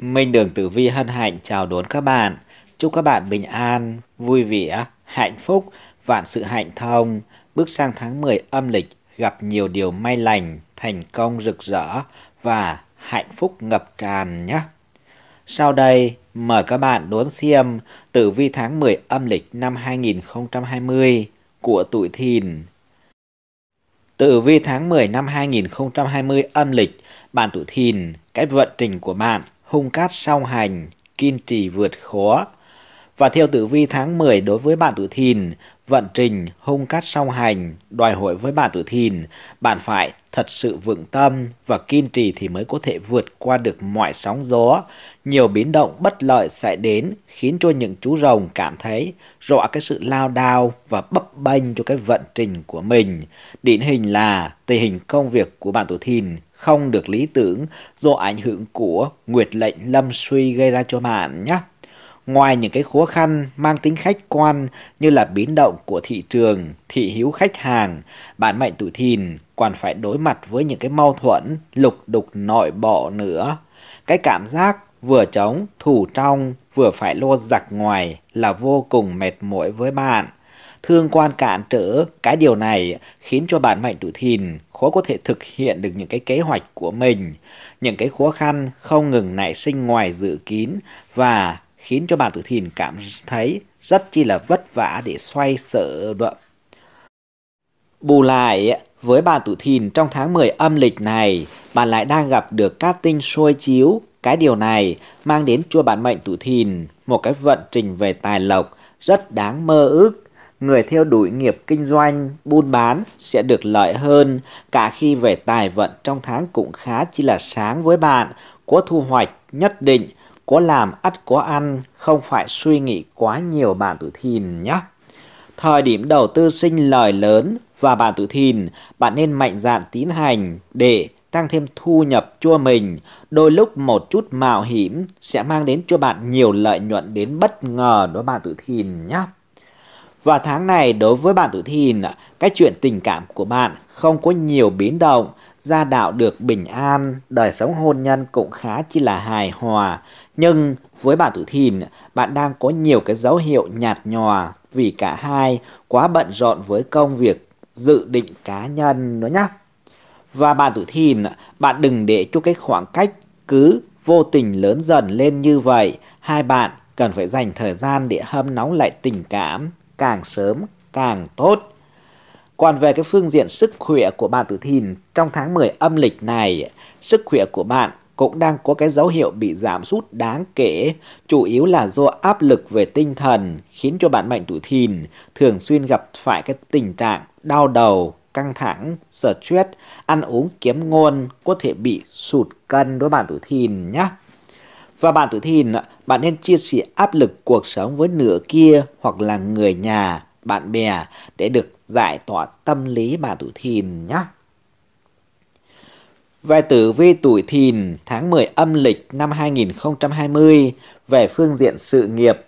Minh Đường Tử Vi hân hạnh chào đón các bạn. Chúc các bạn bình an, vui vẻ, hạnh phúc, vạn sự hạnh thông. Bước sang tháng 10 âm lịch gặp nhiều điều may lành, thành công rực rỡ và hạnh phúc ngập tràn nhé. Sau đây, mời các bạn đón xem tử vi tháng 10 âm lịch năm 2020 của tuổi thìn. Tử vi tháng 10 năm 2020 âm lịch, bạn tuổi thìn, cách vận trình của bạn hung cát song hành, kiên trì vượt khó. Và theo tử vi tháng 10 đối với bạn tuổi thìn, vận trình hung cát song hành, đòi hỏi với bà tử thìn, bạn phải thật sự vững tâm và kiên trì thì mới có thể vượt qua được mọi sóng gió. Nhiều biến động bất lợi sẽ đến khiến cho những chú rồng cảm thấy rõ cái sự lao đao và bấp bênh cho cái vận trình của mình. Điển hình là tình hình công việc của bạn tử thìn không được lý tưởng do ảnh hưởng của nguyệt lệnh lâm suy gây ra cho bạn nhé. Ngoài những cái khó khăn mang tính khách quan như là biến động của thị trường, thị hiếu khách hàng, bản mệnh tuổi thìn còn phải đối mặt với những cái mâu thuẫn, lục đục nội bộ nữa. Cái cảm giác vừa trống thủ trong, vừa phải lô giặc ngoài là vô cùng mệt mỏi với bạn thương quan cản trở cái điều này khiến cho bản mệnh tuổi thìn khó có thể thực hiện được những cái kế hoạch của mình những cái khó khăn không ngừng nảy sinh ngoài dự kín và khiến cho bàn tử thìn cảm thấy rất chi là vất vả để xoay sở đậm. Bù lại, với bàn tử thìn trong tháng 10 âm lịch này, bạn lại đang gặp được các tinh sôi chiếu. Cái điều này mang đến cho bản mệnh tử thìn một cái vận trình về tài lộc rất đáng mơ ước. Người theo đuổi nghiệp kinh doanh, buôn bán sẽ được lợi hơn, cả khi về tài vận trong tháng cũng khá chi là sáng với bạn, có thu hoạch nhất định có làm ắt có ăn, không phải suy nghĩ quá nhiều bạn tuổi thìn nhé. Thời điểm đầu tư sinh lời lớn và bạn tuổi thìn, bạn nên mạnh dạn tín hành để tăng thêm thu nhập cho mình. Đôi lúc một chút mạo hiểm sẽ mang đến cho bạn nhiều lợi nhuận đến bất ngờ đối bạn tuổi thìn nhé. Và tháng này đối với bạn tuổi thìn, cái chuyện tình cảm của bạn không có nhiều biến động, gia đạo được bình an, đời sống hôn nhân cũng khá chi là hài hòa. Nhưng với bạn tử thìn, bạn đang có nhiều cái dấu hiệu nhạt nhòa vì cả hai quá bận rộn với công việc dự định cá nhân nữa nhá. Và bạn tử thìn, bạn đừng để cho cái khoảng cách cứ vô tình lớn dần lên như vậy. Hai bạn cần phải dành thời gian để hâm nóng lại tình cảm càng sớm càng tốt. Còn về cái phương diện sức khỏe của bạn tử thìn trong tháng 10 âm lịch này, sức khỏe của bạn cũng đang có cái dấu hiệu bị giảm sút đáng kể, chủ yếu là do áp lực về tinh thần khiến cho bạn mệnh tuổi thìn thường xuyên gặp phải cái tình trạng đau đầu, căng thẳng, stress, ăn uống kiếm ngon, có thể bị sụt cân đối bạn tuổi thìn nhé. Và bạn tuổi thìn, bạn nên chia sẻ áp lực cuộc sống với nửa kia hoặc là người nhà, bạn bè để được giải tỏa tâm lý bạn tuổi thìn nhé. Về tử vi tuổi thìn tháng 10 âm lịch năm 2020 về phương diện sự nghiệp.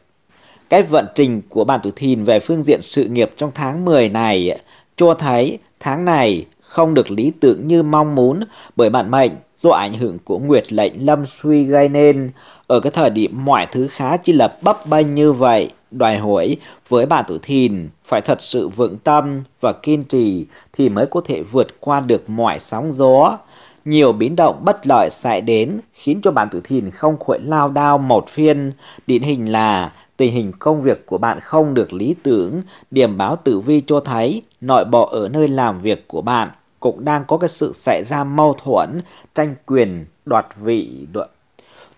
Cái vận trình của bạn tuổi thìn về phương diện sự nghiệp trong tháng 10 này cho thấy tháng này không được lý tưởng như mong muốn bởi bạn mệnh do ảnh hưởng của nguyệt lệnh lâm suy gây nên. Ở cái thời điểm mọi thứ khá chỉ là bấp bênh như vậy, đòi hỏi với bạn tuổi thìn phải thật sự vững tâm và kiên trì thì mới có thể vượt qua được mọi sóng gió nhiều biến động bất lợi xảy đến khiến cho bạn tuổi thìn không khỏi lao đao một phiên. Điển hình là tình hình công việc của bạn không được lý tưởng, điểm báo tử vi cho thấy nội bộ ở nơi làm việc của bạn cũng đang có cái sự xảy ra mâu thuẫn, tranh quyền, đoạt vị,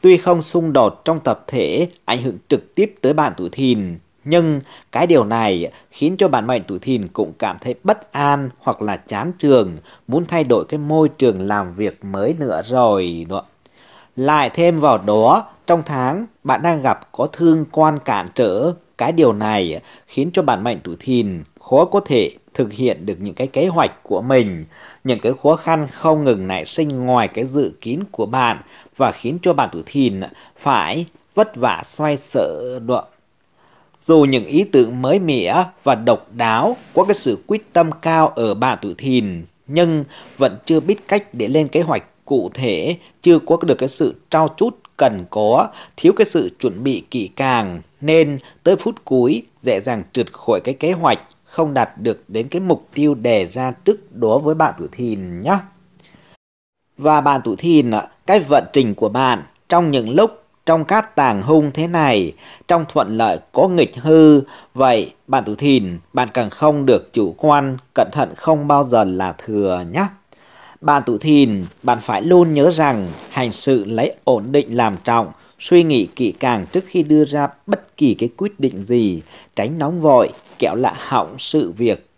Tuy không xung đột trong tập thể ảnh hưởng trực tiếp tới bạn tuổi thìn, nhưng cái điều này khiến cho bản mệnh tuổi thìn cũng cảm thấy bất an hoặc là chán trường, muốn thay đổi cái môi trường làm việc mới nữa rồi. Đó. Lại thêm vào đó, trong tháng bạn đang gặp có thương quan cản trở. Cái điều này khiến cho bản mệnh tuổi thìn khó có thể thực hiện được những cái kế hoạch của mình. Những cái khó khăn không ngừng nảy sinh ngoài cái dự kiến của bạn và khiến cho bản tuổi thìn phải vất vả xoay sở đoạn dù những ý tưởng mới mẻ và độc đáo có cái sự quyết tâm cao ở bà Tử Thìn, nhưng vẫn chưa biết cách để lên kế hoạch cụ thể, chưa có được cái sự trao chút cần có, thiếu cái sự chuẩn bị kỹ càng, nên tới phút cuối dễ dàng trượt khỏi cái kế hoạch, không đạt được đến cái mục tiêu đề ra trước đó với bạn Tử Thìn nhé. Và bạn Tử Thìn, cái vận trình của bạn trong những lúc trong các tàng hung thế này, trong thuận lợi có nghịch hư, vậy bạn tử thìn, bạn càng không được chủ quan, cẩn thận không bao giờ là thừa nhé. Bạn tử thìn, bạn phải luôn nhớ rằng hành sự lấy ổn định làm trọng, suy nghĩ kỹ càng trước khi đưa ra bất kỳ cái quyết định gì, tránh nóng vội, kẹo lạ hỏng sự việc.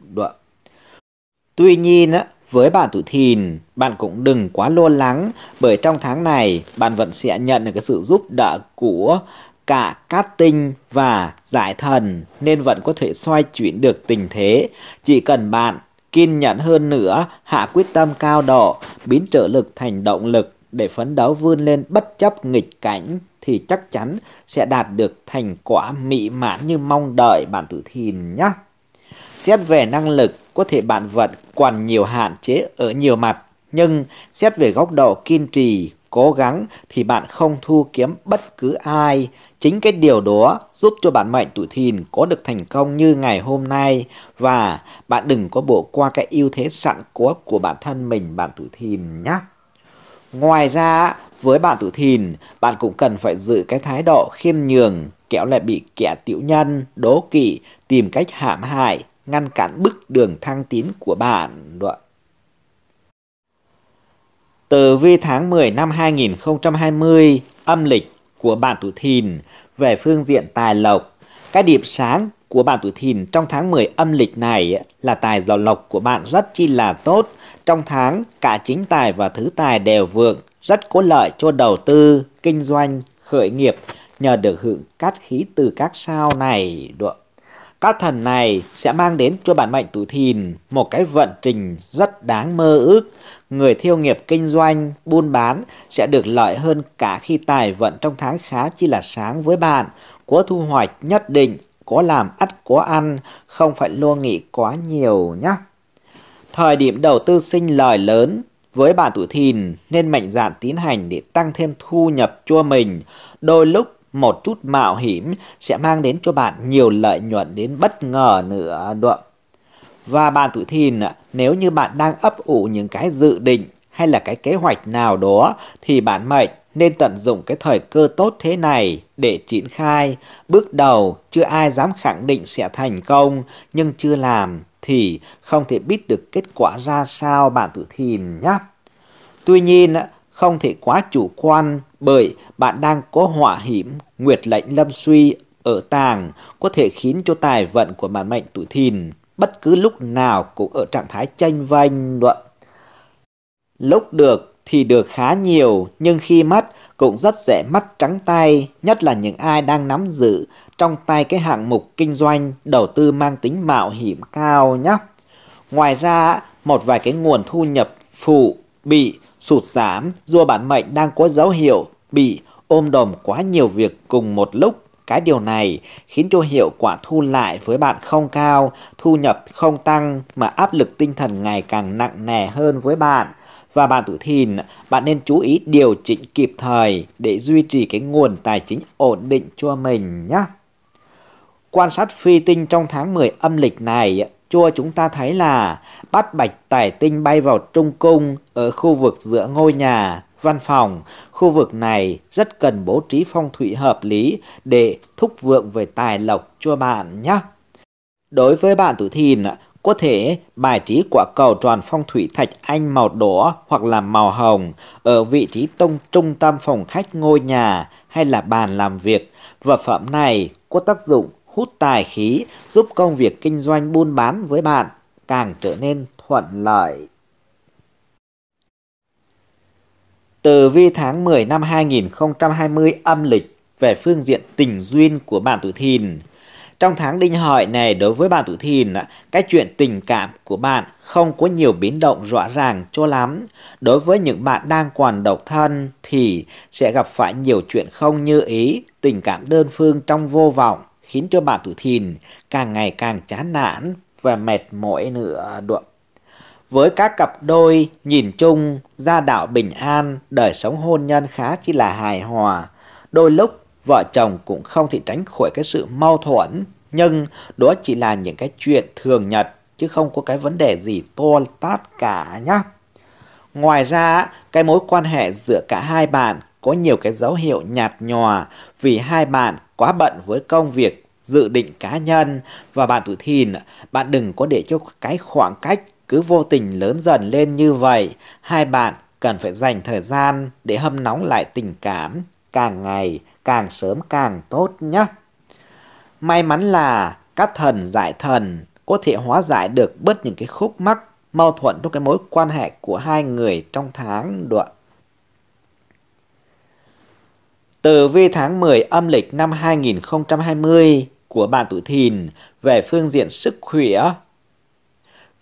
Tuy nhiên, với bạn tuổi thìn, bạn cũng đừng quá lo lắng bởi trong tháng này bạn vẫn sẽ nhận được cái sự giúp đỡ của cả cát tinh và giải thần nên vẫn có thể xoay chuyển được tình thế. Chỉ cần bạn kiên nhẫn hơn nữa, hạ quyết tâm cao độ, biến trở lực thành động lực để phấn đấu vươn lên bất chấp nghịch cảnh thì chắc chắn sẽ đạt được thành quả mỹ mãn như mong đợi bạn tử thìn nhé. Xét về năng lực, có thể bạn vẫn còn nhiều hạn chế ở nhiều mặt, nhưng xét về góc độ kiên trì, cố gắng thì bạn không thu kiếm bất cứ ai. Chính cái điều đó giúp cho bạn mệnh tuổi thìn có được thành công như ngày hôm nay và bạn đừng có bỏ qua cái ưu thế sẵn có của bản thân mình bạn tuổi thìn nhé. Ngoài ra, với bạn tuổi thìn, bạn cũng cần phải giữ cái thái độ khiêm nhường, kẻo lại bị kẻ tiểu nhân, đố kỵ, tìm cách hãm hại, ngăn cản bức đường thăng tiến của bạn. Đoạn Từ vi tháng 10 năm 2020 âm lịch của bạn tuổi thìn về phương diện tài lộc, cái điểm sáng của bạn tuổi thìn trong tháng 10 âm lịch này là tài giàu lộc của bạn rất chi là tốt. Trong tháng, cả chính tài và thứ tài đều vượng, rất có lợi cho đầu tư, kinh doanh, khởi nghiệp nhờ được hưởng cát khí từ các sao này. Được. Các thần này sẽ mang đến cho bản mệnh tuổi thìn một cái vận trình rất đáng mơ ước. Người thiêu nghiệp kinh doanh, buôn bán sẽ được lợi hơn cả khi tài vận trong tháng khá chi là sáng với bạn, có thu hoạch nhất định, có làm ắt có ăn, không phải lo nghĩ quá nhiều nhé. Thời điểm đầu tư sinh lời lớn, với bản tuổi thìn nên mạnh dạn tiến hành để tăng thêm thu nhập cho mình. Đôi lúc một chút mạo hiểm sẽ mang đến cho bạn nhiều lợi nhuận đến bất ngờ nữa đó. Và bạn tuổi thìn, nếu như bạn đang ấp ủ những cái dự định hay là cái kế hoạch nào đó thì bạn mệnh nên tận dụng cái thời cơ tốt thế này để triển khai. Bước đầu chưa ai dám khẳng định sẽ thành công nhưng chưa làm thì không thể biết được kết quả ra sao bạn tuổi thìn nhé. Tuy nhiên không thể quá chủ quan bởi bạn đang có hỏa hiểm nguyệt lệnh lâm suy ở tàng có thể khiến cho tài vận của bản mệnh tuổi thìn bất cứ lúc nào cũng ở trạng thái tranh vanh luận. Lúc được thì được khá nhiều nhưng khi mất cũng rất dễ mất trắng tay, nhất là những ai đang nắm giữ trong tay cái hạng mục kinh doanh đầu tư mang tính mạo hiểm cao nhé. Ngoài ra, một vài cái nguồn thu nhập phụ bị sụt giảm, rùa bản mệnh đang có dấu hiệu bị ôm đồm quá nhiều việc cùng một lúc. Cái điều này khiến cho hiệu quả thu lại với bạn không cao, thu nhập không tăng mà áp lực tinh thần ngày càng nặng nề hơn với bạn. Và bạn tuổi thìn, bạn nên chú ý điều chỉnh kịp thời để duy trì cái nguồn tài chính ổn định cho mình nhé. Quan sát phi tinh trong tháng 10 âm lịch này chua chúng ta thấy là bát bạch tải tinh bay vào trung cung ở khu vực giữa ngôi nhà, văn phòng. Khu vực này rất cần bố trí phong thủy hợp lý để thúc vượng về tài lộc cho bạn nhé. Đối với bạn tuổi thìn, có thể bài trí quả cầu tròn phong thủy thạch anh màu đỏ hoặc là màu hồng ở vị trí tông trung tâm phòng khách ngôi nhà hay là bàn làm việc. Vật phẩm này có tác dụng hút tài khí, giúp công việc kinh doanh buôn bán với bạn càng trở nên thuận lợi. Từ vi tháng 10 năm 2020 âm lịch về phương diện tình duyên của bạn tuổi thìn. Trong tháng đinh hợi này đối với bạn tuổi thìn, cái chuyện tình cảm của bạn không có nhiều biến động rõ ràng cho lắm. Đối với những bạn đang còn độc thân thì sẽ gặp phải nhiều chuyện không như ý, tình cảm đơn phương trong vô vọng khiến cho bà Thủ Thìn càng ngày càng chán nản và mệt mỏi nữa đuộm. Với các cặp đôi nhìn chung, gia đạo bình an, đời sống hôn nhân khá chỉ là hài hòa. Đôi lúc vợ chồng cũng không thể tránh khỏi cái sự mâu thuẫn, nhưng đó chỉ là những cái chuyện thường nhật chứ không có cái vấn đề gì to tát cả nhá. Ngoài ra, cái mối quan hệ giữa cả hai bạn có nhiều cái dấu hiệu nhạt nhòa vì hai bạn quá bận với công việc dự định cá nhân và bạn tuổi thìn bạn đừng có để cho cái khoảng cách cứ vô tình lớn dần lên như vậy hai bạn cần phải dành thời gian để hâm nóng lại tình cảm càng ngày càng sớm càng tốt nhé may mắn là các thần giải thần có thể hóa giải được bớt những cái khúc mắc mâu thuẫn trong cái mối quan hệ của hai người trong tháng đoạn Tử vi tháng 10 âm lịch năm 2020 của bạn tuổi thìn về phương diện sức khỏe.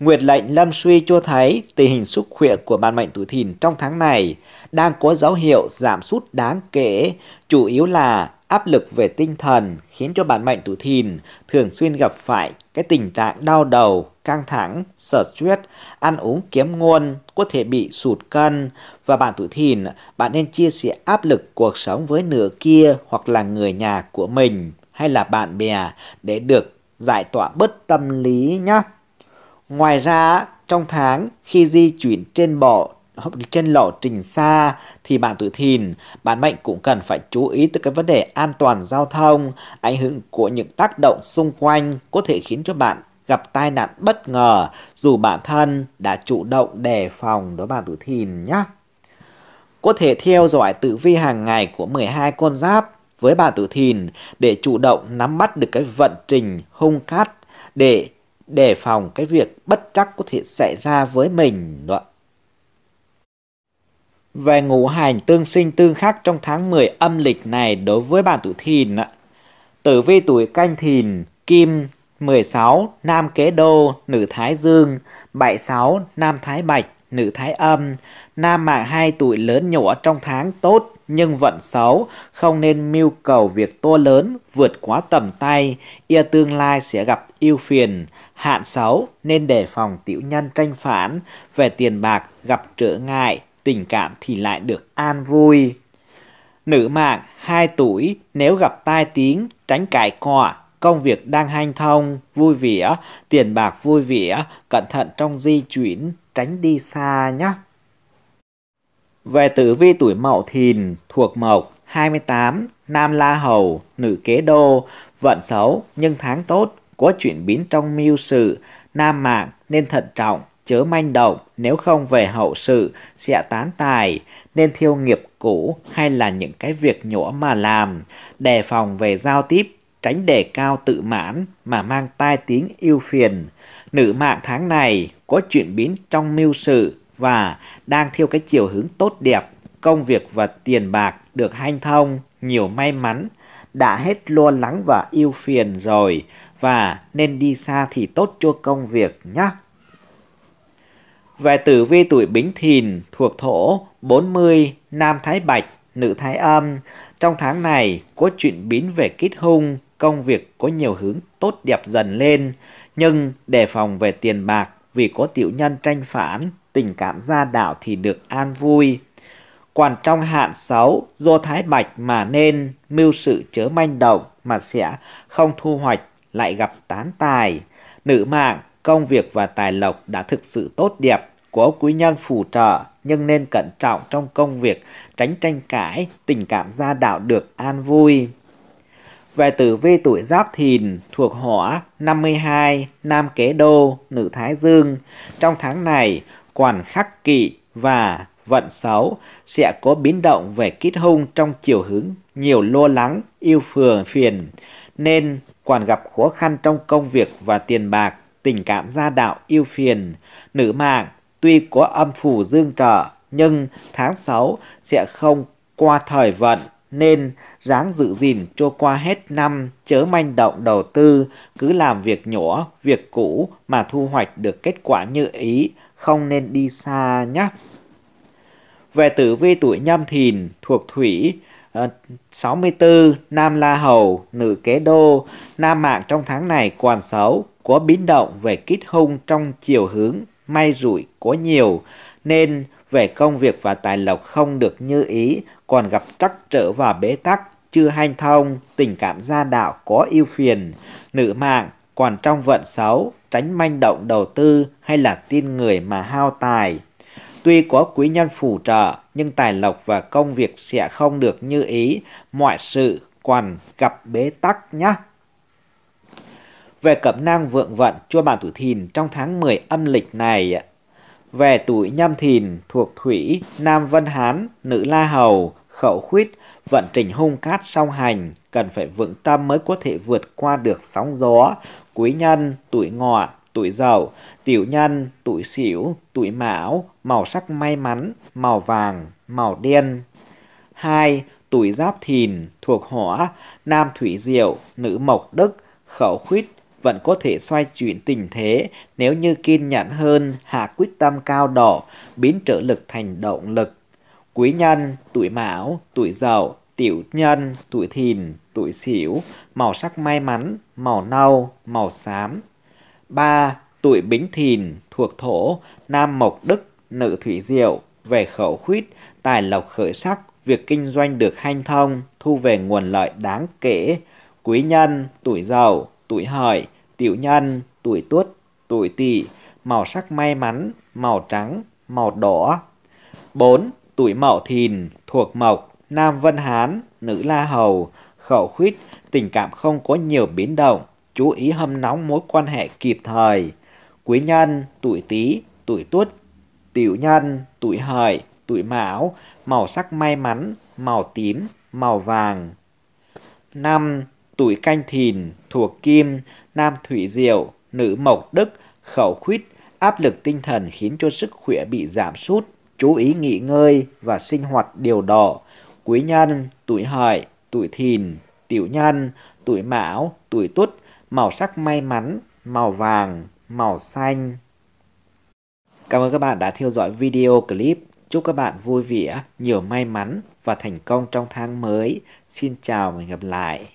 Nguyệt lệnh lâm suy cho thấy tình hình sức khỏe của bạn mệnh tuổi thìn trong tháng này đang có dấu hiệu giảm sút đáng kể, chủ yếu là áp lực về tinh thần khiến cho bạn mệnh tuổi thìn thường xuyên gặp phải cái tình trạng đau đầu, căng thẳng, sở stress, ăn uống kiếm nguồn, có thể bị sụt cân và bạn tuổi thìn bạn nên chia sẻ áp lực cuộc sống với nửa kia hoặc là người nhà của mình hay là bạn bè để được giải tỏa bớt tâm lý nhé. Ngoài ra, trong tháng khi di chuyển trên bộ hoặc đi trên lộ trình xa thì bạn tuổi thìn, bạn mệnh cũng cần phải chú ý tới cái vấn đề an toàn giao thông, ảnh hưởng của những tác động xung quanh có thể khiến cho bạn gặp tai nạn bất ngờ dù bản thân đã chủ động đề phòng đó bạn tuổi thìn nhé. Có thể theo dõi tử vi hàng ngày của 12 con giáp với bạn tử thìn để chủ động nắm bắt được cái vận trình hung cát để đề phòng cái việc bất trắc có thể xảy ra với mình. Đó về ngũ hành tương sinh tương khắc trong tháng 10 âm lịch này đối với bản tuổi thìn Tử vi tuổi canh thìn, kim 16, nam kế đô, nữ thái dương, 76, nam thái bạch, nữ thái âm, nam mạng hai tuổi lớn nhỏ trong tháng tốt nhưng vận xấu, không nên mưu cầu việc to lớn vượt quá tầm tay, ia tương lai sẽ gặp yêu phiền, hạn xấu nên đề phòng tiểu nhân tranh phản, về tiền bạc gặp trở ngại, tình cảm thì lại được an vui. Nữ mạng 2 tuổi nếu gặp tai tiếng tránh cãi cọ, công việc đang hanh thông, vui vẻ, tiền bạc vui vẻ, cẩn thận trong di chuyển, tránh đi xa nhé. Về tử vi tuổi Mậu Thìn thuộc Mộc 28, Nam La Hầu, nữ kế đô, vận xấu nhưng tháng tốt, có chuyển biến trong mưu sự, nam mạng nên thận trọng, chớ manh động, nếu không về hậu sự sẽ tán tài, nên thiêu nghiệp cũ hay là những cái việc nhỏ mà làm, đề phòng về giao tiếp, tránh đề cao tự mãn mà mang tai tiếng yêu phiền. Nữ mạng tháng này có chuyện biến trong mưu sự và đang theo cái chiều hướng tốt đẹp, công việc và tiền bạc được hanh thông, nhiều may mắn, đã hết lo lắng và yêu phiền rồi và nên đi xa thì tốt cho công việc nhé về tử vi tuổi Bính Thìn thuộc thổ 40, nam thái bạch, nữ thái âm. Trong tháng này có chuyện biến về kết hung, công việc có nhiều hướng tốt đẹp dần lên, nhưng đề phòng về tiền bạc vì có tiểu nhân tranh phản, tình cảm gia đạo thì được an vui. Còn trong hạn 6, do thái bạch mà nên mưu sự chớ manh động mà sẽ không thu hoạch lại gặp tán tài. Nữ mạng công việc và tài lộc đã thực sự tốt đẹp của quý nhân phù trợ nhưng nên cẩn trọng trong công việc tránh tranh cãi tình cảm gia đạo được an vui về tử vi tuổi giáp thìn thuộc hỏa 52 nam kế đô nữ thái dương trong tháng này quản khắc kỵ và vận xấu sẽ có biến động về kết hung trong chiều hướng nhiều lo lắng yêu phường phiền nên quản gặp khó khăn trong công việc và tiền bạc tình cảm gia đạo yêu phiền. Nữ mạng tuy có âm phủ dương trợ nhưng tháng 6 sẽ không qua thời vận nên ráng giữ gìn cho qua hết năm chớ manh động đầu tư cứ làm việc nhỏ việc cũ mà thu hoạch được kết quả như ý không nên đi xa nhé về tử vi tuổi nhâm thìn thuộc thủy 64 ờ, Nam La Hầu, nữ kế đô, Nam mạng trong tháng này còn xấu, có biến động về kít hung trong chiều hướng, may rủi có nhiều, nên về công việc và tài lộc không được như ý, còn gặp trắc trở và bế tắc, chưa hanh thông, tình cảm gia đạo có ưu phiền, nữ mạng còn trong vận xấu, tránh manh động đầu tư hay là tin người mà hao tài. Tuy có quý nhân phù trợ, nhưng tài lộc và công việc sẽ không được như ý, mọi sự còn gặp bế tắc nhé. Về cẩm nang vượng vận cho bạn tuổi thìn trong tháng 10 âm lịch này, về tuổi nhâm thìn thuộc thủy Nam Vân Hán, Nữ La Hầu, Khẩu Khuyết, vận trình hung cát song hành, cần phải vững tâm mới có thể vượt qua được sóng gió. Quý nhân, tuổi ngọ, tuổi dậu, tiểu nhân, tuổi sửu, tuổi mão, màu sắc may mắn, màu vàng, màu đen. 2. Tuổi giáp thìn thuộc hỏa, nam thủy diệu, nữ mộc đức, khẩu khuyết vẫn có thể xoay chuyển tình thế nếu như kiên nhẫn hơn, hạ quyết tâm cao độ, biến trở lực thành động lực. Quý nhân, tuổi mão, tuổi dậu, tiểu nhân, tuổi thìn, tuổi sửu, màu sắc may mắn, màu nâu, màu xám, 3. Tuổi Bính Thìn thuộc thổ, nam mộc đức, nữ thủy diệu, về khẩu khuyết, tài lộc khởi sắc, việc kinh doanh được hanh thông, thu về nguồn lợi đáng kể. Quý nhân, tuổi giàu, tuổi hợi, tiểu nhân, tuổi tuất, tuổi tỵ, màu sắc may mắn, màu trắng, màu đỏ. 4. Tuổi mậu thìn, thuộc mộc, nam vân hán, nữ la hầu, khẩu khuyết, tình cảm không có nhiều biến động, chú ý hâm nóng mối quan hệ kịp thời. Quý nhân, tuổi Tý, tuổi Tuất, tiểu nhân, tuổi Hợi, tuổi Mão, màu sắc may mắn, màu tím, màu vàng. năm Tuổi Canh Thìn, thuộc Kim, Nam Thủy Diệu, Nữ Mộc Đức, Khẩu Khuyết, áp lực tinh thần khiến cho sức khỏe bị giảm sút, chú ý nghỉ ngơi và sinh hoạt điều độ. Quý nhân, tuổi Hợi, tuổi Thìn, tiểu nhân, tuổi Mão, tuổi Tuất, màu sắc may mắn, màu vàng, màu xanh. Cảm ơn các bạn đã theo dõi video clip. Chúc các bạn vui vẻ, nhiều may mắn và thành công trong tháng mới. Xin chào và hẹn gặp lại.